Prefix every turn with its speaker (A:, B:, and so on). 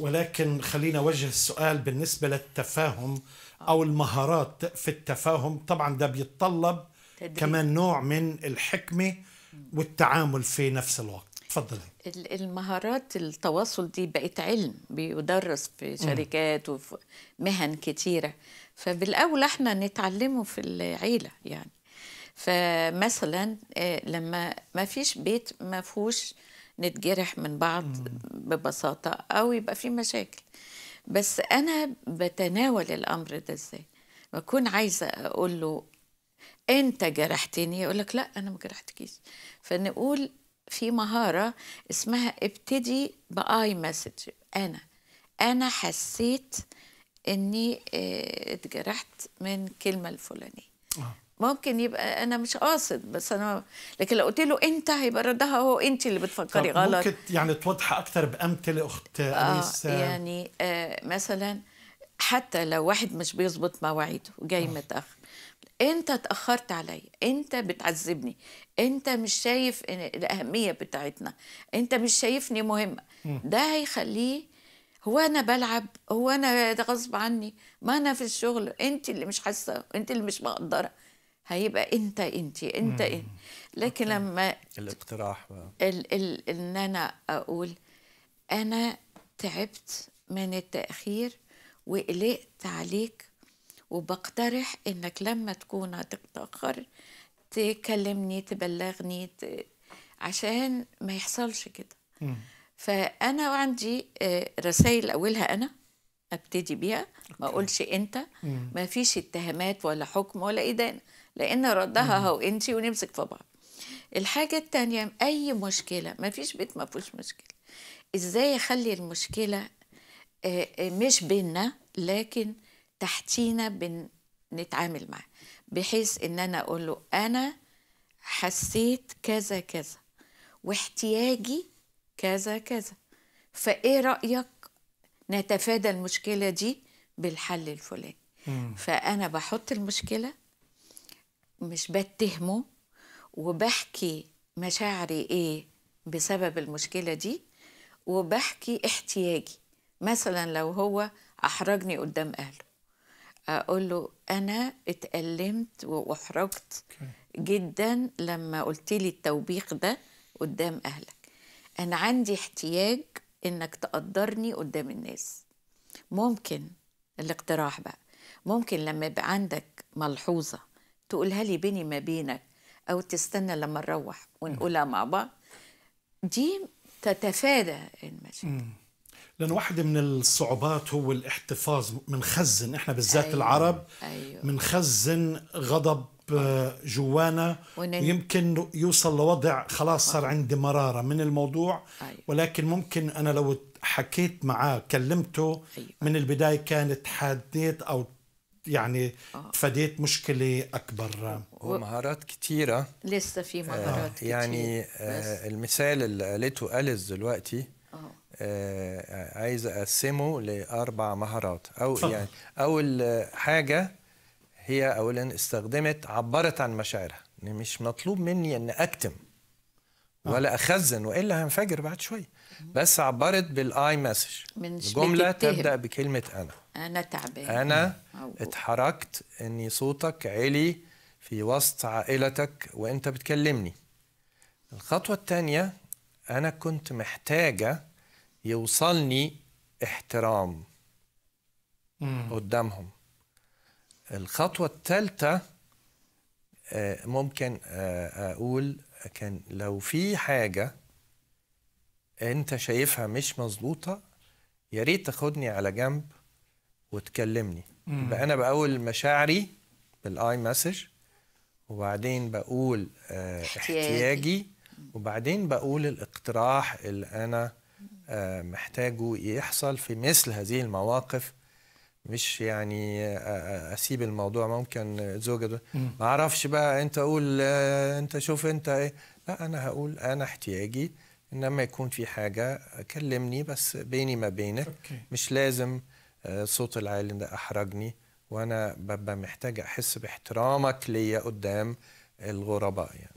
A: ولكن خلينا وجه السؤال بالنسبة للتفاهم آه. أو المهارات في التفاهم طبعا ده بيتطلب تدريب. كمان نوع من الحكمة والتعامل في نفس الوقت تفضلي
B: المهارات التواصل دي بقت علم بيدرس في شركات وفي مهن كتيرة فبالأول احنا نتعلمه في العيلة يعني فمثلا آه، لما ما فيش بيت ما فيهوش نتجرح من بعض ببساطة أو يبقى في مشاكل بس أنا بتناول الأمر ده إزاي بكون عايزة أقول له أنت جرحتني يقول لك لا أنا ما جرحتكيش فنقول في مهارة اسمها ابتدي بآي مسج أنا أنا حسيت إني آه، اتجرحت من كلمة الفلانية آه. ممكن يبقى انا مش قاصد بس انا لكن لو قلت له انت هيبقى ردها هو انت اللي بتفكري غلط ممكن
A: يعني توضحي اكثر بامثله اخت اليس آه،, آه
B: يعني آه مثلا حتى لو واحد مش بيظبط مواعيده وجاي آه. متاخر انت اتاخرت عليا انت بتعذبني انت مش شايف الاهميه بتاعتنا انت مش شايفني مهمه ده هيخليه هو انا بلعب هو انا غصب عني ما انا في الشغل انت اللي مش حاسه انت اللي مش مقدره هيبقى انت انت انت, انت. لكن لما
A: الاقتراح
B: ال ال ال ان انا اقول انا تعبت من التاخير وقلقت عليك وبقترح انك لما تكون هتتاخر تكلمني تبلغني ت... عشان ما يحصلش كده فانا عندي آه، رسائل اولها انا ابتدي بيها ما اقولش انت ما فيش اتهامات ولا حكم ولا ادانه لان ردها هو انت ونمسك في بعض الحاجه الثانيه اي مشكله ما فيش بيت ما فيهوش مشكله ازاي اخلي المشكله آه، آه، مش بينا لكن تحتينا بنتعامل معاه بحيث ان انا اقول له انا حسيت كذا كذا واحتياجي كذا كذا فايه رايك نتفادى المشكله دي بالحل الفلاني فانا بحط المشكله مش بتهمه وبحكي مشاعري ايه بسبب المشكله دي وبحكي احتياجي مثلا لو هو احرجني قدام اهله اقول له انا اتألمت واحرجت جدا لما قلت لي التوبيخ ده قدام اهلك انا عندي احتياج انك تقدرني قدام الناس ممكن الاقتراح بقى ممكن لما يبقى عندك ملحوظه تقولها لي بيني ما بينك او تستنى لما نروح ونقولها مع بعض دي تتفادى المشاكل
A: لان واحده من الصعوبات هو الاحتفاظ بنخزن احنا بالذات أيوة العرب بنخزن أيوة غضب آه، جوانا يمكن يوصل لوضع خلاص صار عندي مراره من الموضوع أيوة. ولكن ممكن انا لو حكيت معاه كلمته أيوة. من البدايه كانت حديت او يعني تفديت آه. تفاديت مشكلة أكبر ومهارات كتيرة
B: لسه في آه، مهارات آه. يعني آه
A: المثال اللي قالته أليس دلوقتي آه. عايز أقسمه لأربع مهارات أو يعني أول حاجة هي اولا استخدمت عبرت عن مشاعرها ان مش مطلوب مني ان اكتم آه. ولا اخزن والا هنفجر بعد شويه بس عبرت بالاي مسج
B: جمله تبدا
A: بكلمه انا
B: انا تعبان
A: انا اتحركت اني صوتك علي في وسط عائلتك وانت بتكلمني الخطوه الثانيه انا كنت محتاجه يوصلني احترام مم. قدامهم الخطوة الثالثة آه، ممكن آه، أقول كان لو في حاجة أنت شايفها مش مظبوطة يا ريت تاخدني على جنب وتكلمني بقى أنا بقول مشاعري بالآي مسج وبعدين بقول آه، احتياجي وبعدين بقول الاقتراح اللي أنا محتاجه يحصل في مثل هذه المواقف مش يعني آه، آه، اسيب الموضوع ممكن زوجة دول ما اعرفش بقى انت قول آه، انت شوف انت ايه لا انا هقول انا احتياجي انما يكون في حاجه كلمني بس بيني ما بينك أوكي. مش لازم صوت العالم ده احرجني وانا ببقى محتاج احس باحترامك ليا قدام الغرباء يعني